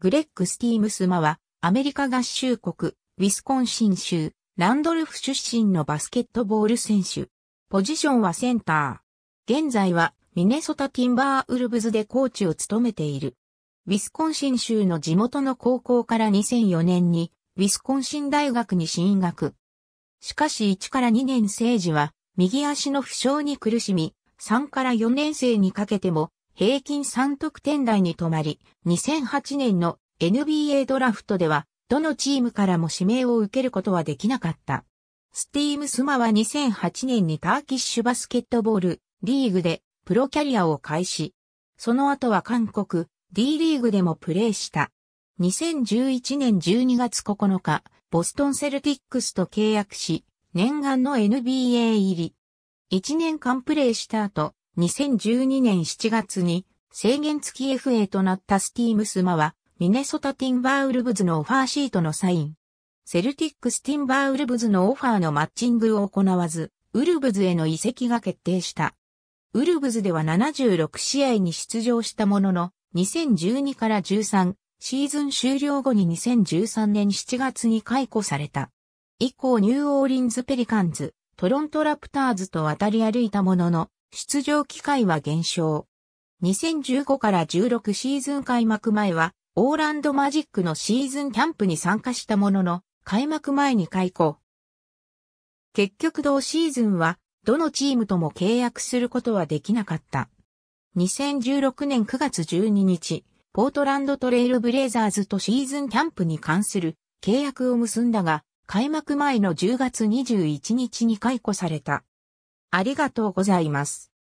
グレッグ・スティームスマは、アメリカ合衆国、ウィスコンシン州、ランドルフ出身のバスケットボール選手。ポジションはセンター。現在は、ミネソタ・ティンバーウルブズでコーチを務めている。ウィスコンシン州の地元の高校から2004年に、ウィスコンシン大学に進学。しかし1から2年生時は、右足の負傷に苦しみ、3から4年生にかけても、平均3得点台に止まり、2008年の NBA ドラフトでは、どのチームからも指名を受けることはできなかった。スティームスマは2008年にターキッシュバスケットボールリーグでプロキャリアを開始。その後は韓国 D リーグでもプレーした。2011年12月9日、ボストンセルティックスと契約し、念願の NBA 入り。1年間プレーした後、2012年7月に制限付き FA となったスティームスマは、ミネソタティンバーウルブズのオファーシートのサイン。セルティックスティンバーウルブズのオファーのマッチングを行わず、ウルブズへの移籍が決定した。ウルブズでは76試合に出場したものの、2012から13、シーズン終了後に2013年7月に解雇された。以降ニューオーリンズ・ペリカンズ、トロント・ラプターズと渡り歩いたものの、出場機会は減少。2015から16シーズン開幕前は、オーランドマジックのシーズンキャンプに参加したものの、開幕前に解雇。結局同シーズンは、どのチームとも契約することはできなかった。2016年9月12日、ポートランドトレイルブレイザーズとシーズンキャンプに関する契約を結んだが、開幕前の10月21日に解雇された。ありがとうございます。